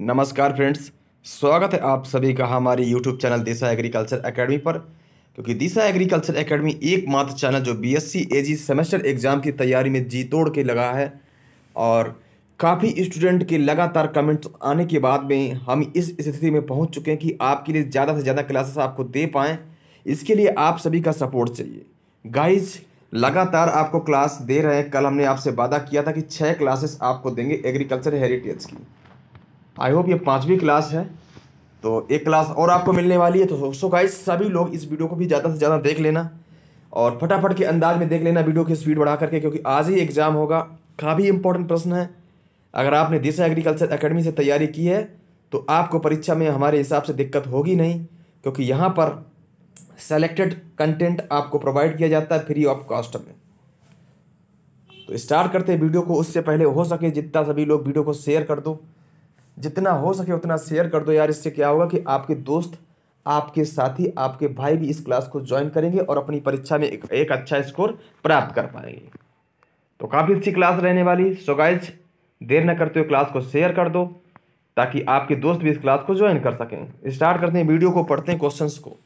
नमस्कार फ्रेंड्स स्वागत है आप सभी का हमारे YouTube channel Disha agriculture academy पर क्योंकि दिशा एग्रीकल्चर एकेडमी एकमात्र चैनल जो बीएससी एजी सेमेस्टर एग्ज़ाम की तैयारी में जी तोड़ के लगा है और काफ़ी स्टूडेंट के लगातार कमेंट्स आने के बाद में हम इस स्थिति में पहुंच चुके हैं कि आपके लिए ज़्यादा से ज़्यादा क्लासेस आपको दे पाएँ इसके लिए आप सभी का सपोर्ट चाहिए गाइज लगातार आपको क्लास दे रहे हैं कल हमने आपसे वादा किया था कि छः क्लासेस आपको देंगे एग्रीकल्चर हेरिटेज की आई होप ये पाँचवीं क्लास है तो एक क्लास और आपको मिलने वाली है तो सो गाइस सभी लोग इस वीडियो को भी ज़्यादा से ज़्यादा देख लेना और फटाफट के अंदाज में देख लेना वीडियो की स्पीड बढ़ा करके क्योंकि आज ही एग्ज़ाम होगा काफ़ी इंपॉर्टेंट प्रश्न है अगर आपने दिशा एग्रीकल्चर अकेडमी से तैयारी की है तो आपको परीक्षा में हमारे हिसाब से दिक्कत होगी नहीं क्योंकि यहाँ पर सेलेक्टेड कंटेंट आपको प्रोवाइड किया जाता है फ्री ऑफ कॉस्ट में तो स्टार्ट करते हैं वीडियो को उससे पहले हो सके जितना सभी लोग वीडियो को शेयर कर दो जितना हो सके उतना शेयर कर दो यार इससे क्या होगा कि आपके दोस्त आपके साथी आपके भाई भी इस क्लास को ज्वाइन करेंगे और अपनी परीक्षा में एक, एक अच्छा स्कोर प्राप्त कर पाएंगे तो काफ़ी अच्छी क्लास रहने वाली सो गाइज देर न करते हुए क्लास को शेयर कर दो ताकि आपके दोस्त भी इस क्लास को ज्वाइन कर सकें स्टार्ट करते हैं वीडियो को पढ़ते हैं क्वेश्चंस को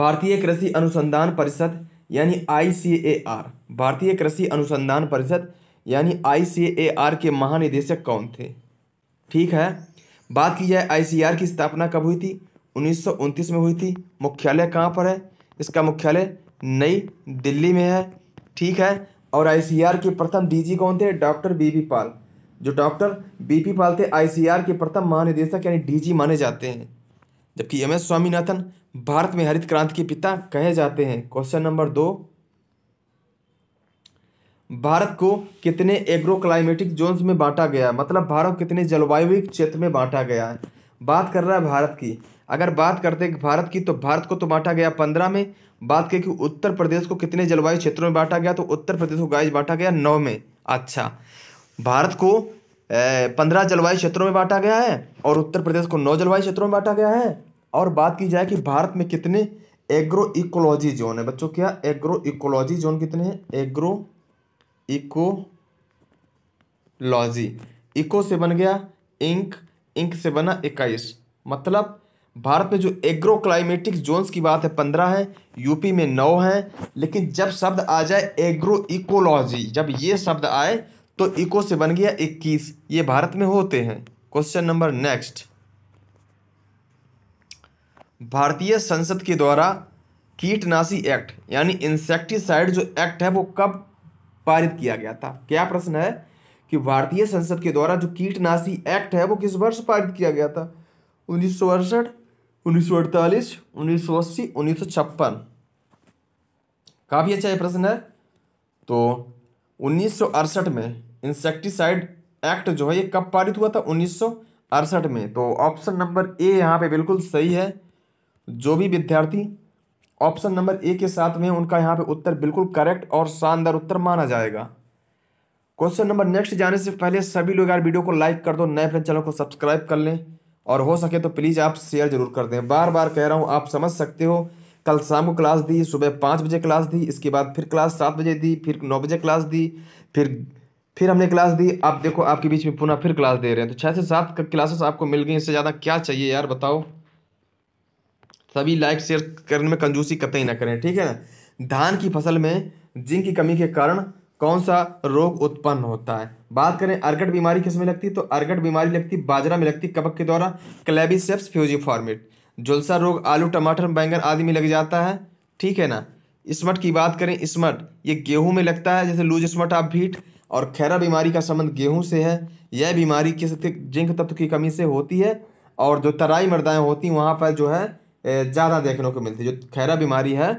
भारतीय कृषि अनुसंधान परिषद यानी आई भारतीय कृषि अनुसंधान परिषद यानी आईसीएआर के महानिदेशक कौन थे ठीक है बात की जाए आर की स्थापना कब हुई थी उन्नीस में हुई थी मुख्यालय कहाँ पर है इसका मुख्यालय नई दिल्ली में है ठीक है और आईसीआर के प्रथम डीजी कौन थे डॉक्टर पी पाल जो डॉक्टर बीपी पाल थे आईसीआर के प्रथम महानिदेशक यानी डीजी माने जाते हैं जबकि एम एस स्वामीनाथन भारत में हरित क्रांति के पिता कहे जाते हैं क्वेश्चन नंबर दो भारत को कितने एग्रो क्लाइमेटिक जोन्स में बांटा गया मतलब भारत को कितने जलवायु क्षेत्र में बांटा गया है बात कर रहा है भारत की अगर बात करते हैं भारत की तो भारत को तो बांटा गया पंद्रह में बात करें कि उत्तर प्रदेश को कितने जलवायु क्षेत्रों में बांटा गया तो उत्तर प्रदेश को गाइज बांटा गया नौ में अच्छा भारत को पंद्रह जलवायु क्षेत्रों में बांटा गया है और उत्तर प्रदेश को नौ जलवायु क्षेत्रों में बांटा गया है और बात की जाए कि भारत में कितने एग्रो इकोलॉजी जोन है बच्चों क्या एग्रो इकोलॉजी जोन कितने हैं एग्रो इकोलॉजी इको से बन गया इंक इंक से बना इक्कीस मतलब भारत में जो एग्रो क्लाइमेटिक जोन्स की बात है पंद्रह है यूपी में नौ है लेकिन जब शब्द आ जाए एग्रो इकोलॉजी जब ये शब्द आए तो इको से बन गया इक्कीस ये भारत में होते हैं क्वेश्चन नंबर नेक्स्ट भारतीय संसद के द्वारा कीटनाशी एक्ट यानी इंसेक्टिसाइड जो एक्ट है वो कब पारित किया गया था क्या प्रश्न है कि भारतीय संसद के द्वारा जो कीटनाशी एक्ट है वो किस वर्ष पारित किया गया था उन्नीस सौ अड़सठ उन्नीस सौ काफ़ी अच्छा ये प्रश्न है तो उन्नीस में इंसेक्टिसाइड एक्ट जो है ये कब पारित हुआ था उन्नीस में तो ऑप्शन नंबर ए यहाँ पे बिल्कुल सही है जो भी विद्यार्थी ऑप्शन नंबर ए के साथ में उनका यहाँ पे उत्तर बिल्कुल करेक्ट और शानदार उत्तर माना जाएगा क्वेश्चन नंबर नेक्स्ट जाने से पहले सभी लोग यार वीडियो को लाइक कर दो नए फ्रेंड चैनल को सब्सक्राइब कर लें और हो सके तो प्लीज़ आप शेयर जरूर कर दें बार बार कह रहा हूँ आप समझ सकते हो कल शाम को क्लास दी सुबह पाँच बजे क्लास दी इसके बाद फिर क्लास सात बजे दी फिर नौ बजे क्लास दी फिर फिर हमने क्लास दी आप देखो आपके बीच में पुनः फिर क्लास दे रहे हैं तो छः से सात क्लासेस आपको मिल गई इससे ज़्यादा क्या चाहिए यार बताओ सभी लाइक शेयर करने में कंजूसी कतई ना करें ठीक है ना धान की फसल में जिंक की कमी के कारण कौन सा रोग उत्पन्न होता है बात करें अर्गट बीमारी किस में लगती तो अर्गट बीमारी लगती बाजरा में लगती कबक के द्वारा क्लेबिसेप्स फ्यूजीफॉर्मेट झुलसा रोग आलू टमाटर बैंगन आदि में लग जाता है ठीक है ना स्मट की बात करें स्मट ये गेहूं में लगता है जैसे लूज स्मट आप भीट और खैरा बीमारी का संबंध गेहूं से है यह बीमारी किस जिंक तत्व की कमी से होती है और जो तराई मर्दाएँ होती हैं वहाँ पर जो है ज़्यादा देखने को मिलती है जो खैरा बीमारी है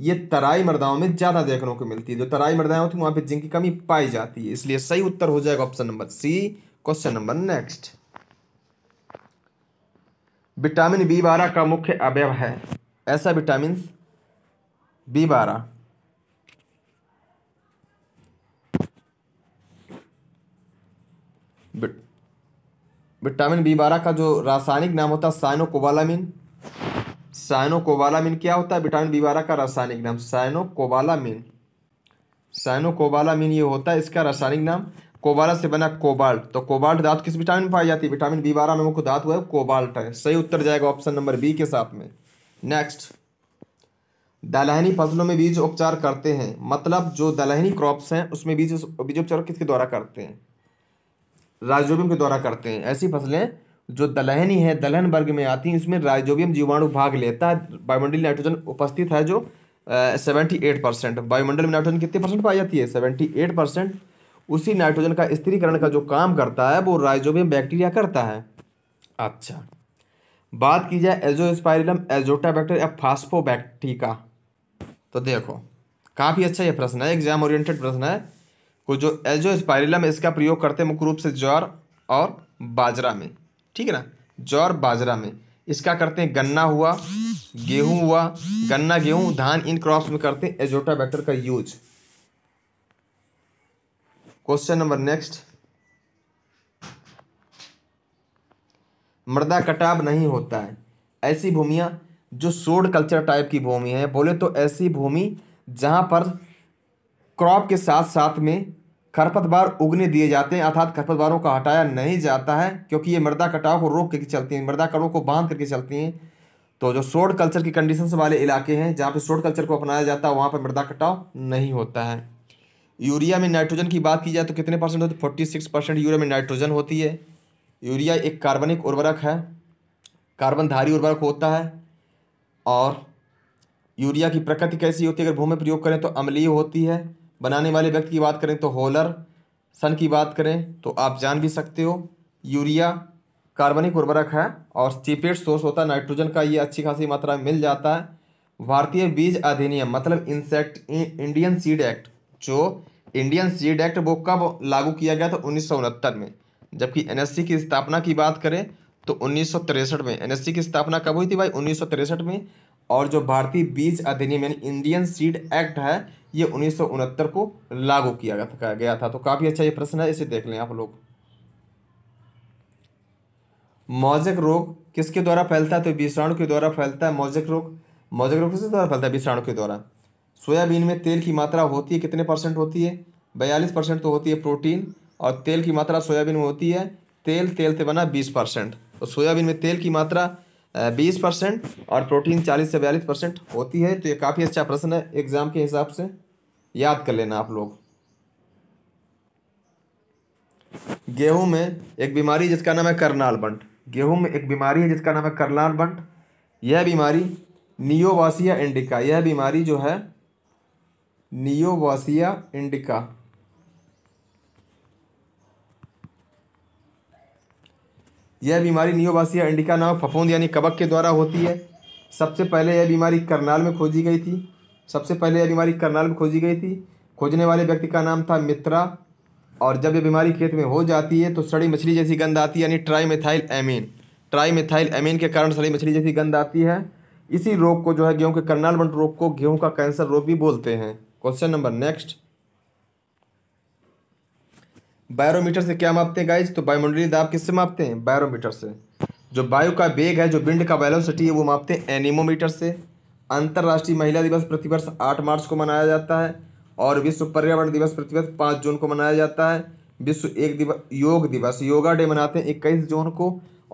ये तराई मर्दाओं में ज़्यादा देखने को मिलती है जो तराई मर्दाएँ होती हैं वहाँ पर जिंक की कमी पाई जाती है इसलिए सही उत्तर हो जाएगा option number C question number next vitamin B बारह का मुख्य अवयव है ऐसा विटामिन बी बारह विटामिन बी बारह का जो रासायनिक नाम होता है साइनोकोबालामिन साइनोकोबालामिन क्या होता है विटामिन बी बारह का रासायनिक नाम साइनोकोबालामिन साइनोकोबालामिन ये होता है इसका रासायनिक नाम कोबाला से बना कोबाल्ट तो कोबाल्ट धातु किस विटामिन पाई जाती है विटामिन बी बारह में मुख्य धातु है कोबाल्ट है सही उत्तर जाएगा ऑप्शन नंबर बी के साथ में नेक्स्ट दलहनी फसलों में बीज उपचार करते हैं मतलब जो दलहनी क्रॉप्स हैं उसमें बीज बीज उपचार किसके द्वारा करते हैं राइजोबियम के द्वारा करते हैं ऐसी फसलें जो दलहनी है दलहन वर्ग में आती है उसमें राइजोबियम जीवाणु भाग लेता है वायुमंडल नाइट्रोजन उपस्थित है जो सेवेंटी एट परसेंट वायुमंडल में नाइट्रोजन कितने परसेंट पाई जाती है सेवेंटी एट परसेंट उसी नाइट्रोजन का स्थिरीकरण का जो काम करता है वो राइजोबियम बैक्टीरिया करता है अच्छा बात की जाए एजोस्पायरिलम एजोटा या फास्फोबैक्टी का तो देखो काफ़ी अच्छा ये प्रश्न है एग्जाम ओरिएंटेड प्रश्न है को जो एजोस्पायरिलम इसका प्रयोग करते हैं मुख्य रूप से ज्वार और बाजरा में ठीक है ना जौ बाजरा में इसका करते हैं गन्ना हुआ गेहूं हुआ गन्ना गेहूं धान इन क्रॉप्स में करते हैं बैक्टर का यूज क्वेश्चन नंबर नेक्स्ट मृदा कटाव नहीं होता है ऐसी भूमिया जो सोड कल्चर टाइप की भूमि है बोले तो ऐसी भूमि जहां पर क्रॉप के साथ साथ में खरपतवार उगने दिए जाते हैं अर्थात खरपतवारों का हटाया नहीं जाता है क्योंकि ये मृदा कटाव को रोक करके चलती हैं मृदा कड़ों को बांध करके चलती हैं तो जो सोड कल्चर की कंडीशन वाले इलाके हैं जहाँ पर सोड कल्चर को अपनाया जाता है वहाँ पर मृदा कटाव नहीं होता है यूरिया में नाइट्रोजन की बात की जाए तो कितने परसेंट होते फोर्टी सिक्स परसेंट यूरिया में नाइट्रोजन होती है यूरिया एक कार्बनिक उर्वरक है कार्बनधारी उर्वरक होता है और यूरिया की प्रकृति कैसी होती है अगर भूमि प्रयोग करें तो अम्लीय होती है बनाने वाले व्यक्ति की बात करें तो होलर सन की बात करें तो आप जान भी सकते हो यूरिया कार्बनिक उर्वरक है और चीपेट सोर्स होता है नाइट्रोजन का ये अच्छी खासी मात्रा में मिल जाता है भारतीय बीज अधिनियम मतलब इंसेक्ट इंडियन सीड एक्ट जो इंडियन सीड एक्ट वो कब लागू किया गया था उन्नीस में जबकि एनएससी की स्थापना की बात करें तो उन्नीस में एन की स्थापना कब हुई थी भाई उन्नीस में और जो भारतीय बीज अधिनियम यानी इंडियन सीड एक्ट है ये उन्नीस को लागू किया गया, था तो काफ़ी अच्छा ये प्रश्न है इसे देख लें आप लोग मौजक रोग किसके द्वारा फैलता है तो विषाणु के द्वारा फैलता है मौजक रोग मौजक रोग किसके द्वारा फैलता है विषाणु के द्वारा सोयाबीन में तेल की मात्रा होती है कितने परसेंट होती है बयालीस परसेंट तो होती है प्रोटीन और तेल की मात्रा सोयाबीन में होती है तेल तेल से बना बीस परसेंट तो सोयाबीन में तेल की मात्रा बीस परसेंट और प्रोटीन चालीस से बयालीस परसेंट होती है तो ये काफ़ी अच्छा प्रश्न है एग्ज़ाम के हिसाब से याद कर लेना आप लोग गेहूं में एक बीमारी जिसका नाम है करनाल बंट गेहूं में एक बीमारी है जिसका नाम है करनाल बंट यह बीमारी नियोवासिया इंडिका यह बीमारी जो है नियोवासिया इंडिका यह बीमारी नियोवासिया इंडिका नाम फफूंद यानी कबक के द्वारा होती है सबसे पहले यह बीमारी करनाल में खोजी गई थी सबसे पहले यह बीमारी करनाल में खोजी गई थी खोजने वाले व्यक्ति का नाम था मित्रा और जब यह बीमारी खेत में हो जाती है तो सड़ी मछली जैसी गंद आती है यानी ट्राईमेथाइल एमीन ट्राईमेथाइल एमीन के कारण सड़ी मछली जैसी गंद आती है इसी रोग को जो है गेहूं के करनाल बंट रोग को गेहूं का कैंसर रोग भी बोलते हैं क्वेश्चन नंबर नेक्स्ट बायरोमीटर से क्या मापते हैं गाइज तो बायोमंडलीय दाब किससे मापते हैं बायरोमीटर से जो वायु का वेग है जो बिंड का वेलोसिटी है वो मापते हैं एनिमोमीटर से अंतर्राष्ट्रीय महिला दिवस प्रतिवर्ष आठ मार्च को मनाया जाता है और विश्व पर्यावरण दिवस प्रतिवर्ष पाँच जून को मनाया जाता है विश्व एक दिवस योग दिवस योगा डे मनाते हैं इक्कीस जून को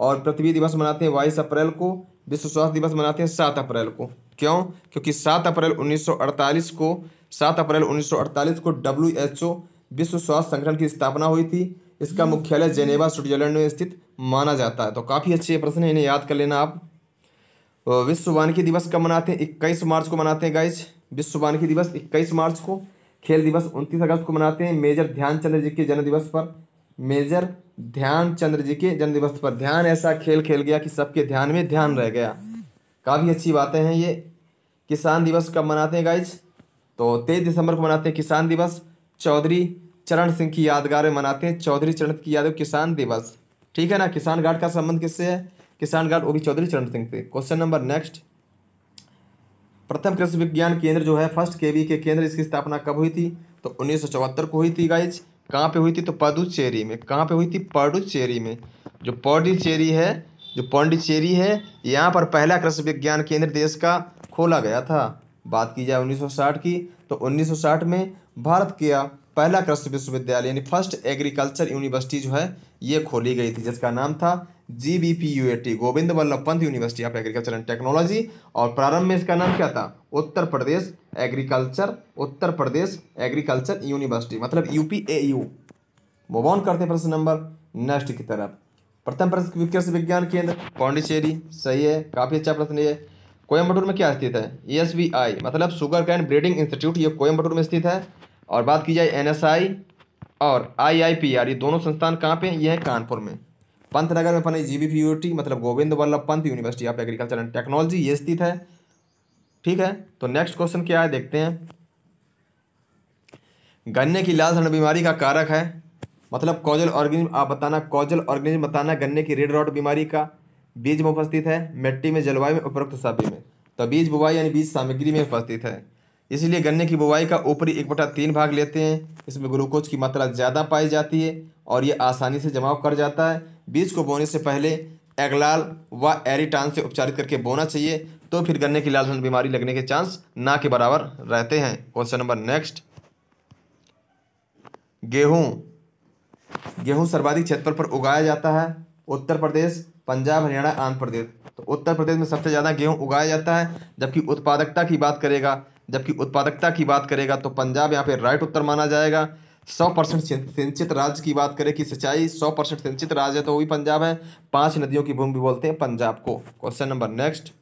और पृथ्वी दिवस मनाते हैं बाईस अप्रैल को विश्व स्वास्थ्य दिवस मनाते हैं सात अप्रैल को क्यों क्योंकि सात अप्रैल 1948 को सात अप्रैल 1948 को डब्ल्यू विश्व स्वास्थ्य संगठन की स्थापना हुई थी इसका मुख्यालय जेनेवा स्विट्जरलैंड में स्थित माना जाता है तो काफ़ी अच्छे प्रश्न है इन्हें याद कर लेना आप तो विश्व वानिकी दिवस कब मनाते हैं इक्कीस मार्च को मनाते हैं गाइज विश्व वानिकी दिवस इक्कीस मार्च को खेल दिवस उनतीस अगस्त को मनाते हैं मेजर ध्यानचंद्र जी के जन्म दिवस पर मेजर ध्यानचंद्र जी के जन्म दिवस पर ध्यान ऐसा खेल खेल गया कि सबके ध्यान में ध्यान रह गया काफ़ी अच्छी बातें हैं ये किसान दिवस कब मनाते हैं गाइज तो तेईस दिसंबर को मनाते हैं किसान दिवस चौधरी चरण सिंह की यादगार में मनाते हैं चौधरी चरण की यादव किसान दिवस ठीक है ना किसान घाट का संबंध किससे है किसान गार्ड ओ चौधरी चरण सिंह थे क्वेश्चन नंबर नेक्स्ट प्रथम कृषि विज्ञान केंद्र जो है फर्स्ट केवी के केंद्र इसकी स्थापना कब हुई थी तो उन्नीस को हुई थी गाइज कहाँ पे हुई थी तो पदुचेरी में कहाँ पे हुई थी पडुचेरी में जो पौडीचेरी है जो पौंडीचेरी है यहाँ पर पहला कृषि विज्ञान केंद्र देश का खोला गया था बात की जाए 1960 की तो 1960 में भारत किया पहला कृषि विश्वविद्यालय यानी फर्स्ट एग्रीकल्चर यूनिवर्सिटी जो है ये खोली गई थी जिसका नाम था G B P U A T Govind Vallabh Pant university of agriculture and technology और प्रारंभ में इसका नाम क्या था Uttar Pradesh agriculture Uttar Pradesh agriculture university मतलब U P A U move on करते हैं प्रश्न नंबर नेक्स्ट की तरफ प्रथम प्रश्न कृषि विज्ञान केंद्र पौंडिचेरी सही है काफ़ी अच्छा प्रश्न ये कोयम्बटूर में क्या स्थित है ई एस बी आई मतलब शुगर कैंड ब्रीडिंग इंस्टीट्यूट ये कोयम्बटूर में स्थित है और बात की जाए एनएसआई और आईआईपीआर ये दोनों संस्थान कहाँ पे हैं ये हैं कानपुर में पंतनगर में बने जीबीपीयूटी मतलब Govind Vallabh Pant university of agriculture and technology ये स्थित है ठीक है तो नेक्स्ट क्वेश्चन क्या है देखते हैं गन्ने की लाल सड़न बीमारी का कारक है मतलब कॉजल ऑर्गेनिज्म आप बताना कॉजल ऑर्गेनिज्म बताना गन्ने की रेड रॉट बीमारी का बीज में उपस्थित है मिट्टी में जलवायु में उपरोक्त सभी में तो बीज बुवाई यानी बीज सामग्री में उपस्थित है इसलिए गन्ने की बुवाई का ऊपरी एक बटा तीन भाग लेते हैं इसमें ग्लूकोज की मात्रा ज़्यादा पाई जाती है और ये आसानी से जमाव कर जाता है बीज को बोने से पहले एगलाल व एरिटान से उपचारित करके बोना चाहिए तो फिर गन्ने की लालसन बीमारी लगने के चांस ना के बराबर रहते हैं क्वेश्चन नंबर नेक्स्ट गेहूँ गेहूँ सर्वाधिक क्षेत्र पर उगाया जाता है उत्तर प्रदेश पंजाब हरियाणा आंध्र प्रदेश तो उत्तर प्रदेश में सबसे ज़्यादा गेहूँ उगाया जाता है जबकि उत्पादकता की बात करेगा जबकि उत्पादकता की बात करेगा तो पंजाब यहाँ पे राइट उत्तर माना जाएगा सौ परसेंट सिंचित राज्य की बात करें कि सिंचाई सौ परसेंट सिंचित राज्य है तो वही पंजाब है पांच नदियों की भूमि बोलते हैं पंजाब को question number next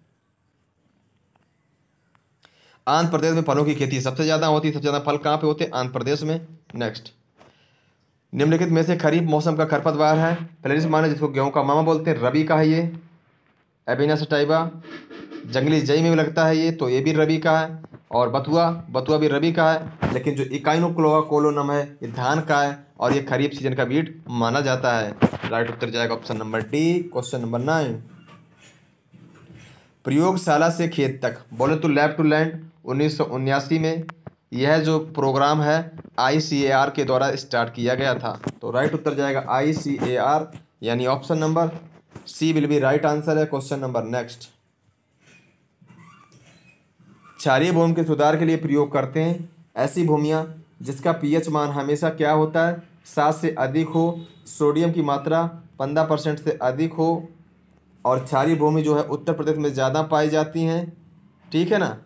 Andhra Pradesh में फलों की खेती सबसे ज़्यादा होती है सबसे ज़्यादा फल कहाँ पे होते हैं आंध्र प्रदेश में नेक्स्ट निम्नलिखित में से खरीफ मौसम का खरपतवार है प्लेरिस माने जिसको गेहूं का मामा बोलते हैं रबी का है ये एबिना सटाइबा जंगली जई में भी लगता है ये तो ये भी रबी का है और बथुआ बथुआ भी रबी का है लेकिन जो इकाइनोक्लोआ कोलोनम है ये धान का है और ये खरीफ सीजन का बीट माना जाता है राइट उत्तर जाएगा option number D question number nine प्रयोगशाला से खेत तक बोले तो लैब टू लैंड उन्नीस में यह जो प्रोग्राम है आई के द्वारा स्टार्ट किया गया था तो राइट उत्तर जाएगा आई यानी option number C will be right answer है क्वेश्चन नंबर नेक्स्ट क्षारीय भूमि के सुधार के लिए प्रयोग करते हैं ऐसी भूमियाँ जिसका पीएच मान हमेशा क्या होता है सात से अधिक हो सोडियम की मात्रा पंद्रह परसेंट से अधिक हो और क्षारीय भूमि जो है उत्तर प्रदेश में ज़्यादा पाई जाती हैं ठीक है ना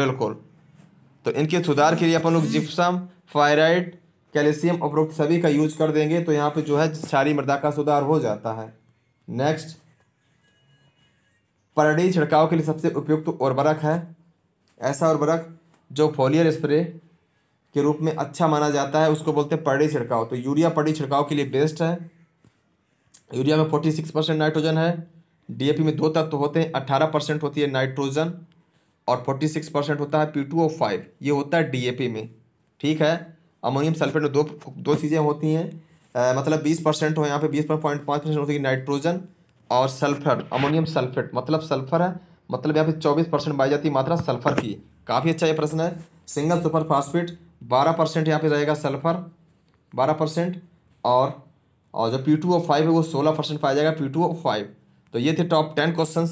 बिल्कुल तो इनके सुधार के लिए अपन लोग जिप्सम फायराइड कैल्शियम उपरोक्त सभी का यूज कर देंगे तो यहाँ पे जो है क्षारी मृदा का सुधार हो जाता है नेक्स्ट परडी छिड़काव के लिए सबसे उपयुक्त उर्वरक है ऐसा उर्वरक जो फोलियर स्प्रे के रूप में अच्छा माना जाता है उसको बोलते हैं पड़ी छिड़काव तो यूरिया पड़ी छिड़काव के लिए बेस्ट है यूरिया में फोर्टी सिक्स परसेंट नाइट्रोजन है डीएपी में दो तत्व होते हैं अट्ठारह परसेंट होती है नाइट्रोजन और फोर्टी सिक्स परसेंट होता है पी टू ओ फाइव ये होता है डीएपी में ठीक है अमोनियम सल्फेट में दो दो चीज़ें होती हैं मतलब बीस परसेंट हो यहाँ पर बीस पॉइंट पाँच परसेंट होती है नाइट्रोजन और सल्फर अमोनियम सल्फेट मतलब सल्फर है मतलब यहाँ पे चौबीस परसेंट पाई जाती है मात्रा सल्फर की काफ़ी अच्छा ये प्रश्न है सिंगल सुपर फास्फेट बारह परसेंट यहाँ पे रहेगा सल्फर बारह परसेंट और और जो पी टू ओ फाइव है वो सोलह परसेंट पाया जाएगा पी टू ओ फाइव तो ये थे top ten question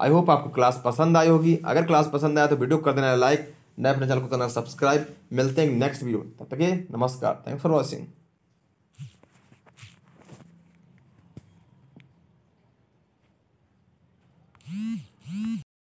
I hope आपको क्लास पसंद आई होगी अगर क्लास पसंद आया तो वीडियो कर देना लाइक नए अपने चैनल को करना सब्सक्राइब मिलते हैं नेक्स्ट वीडियो तब तक नमस्कार थैंक फॉर वॉचिंग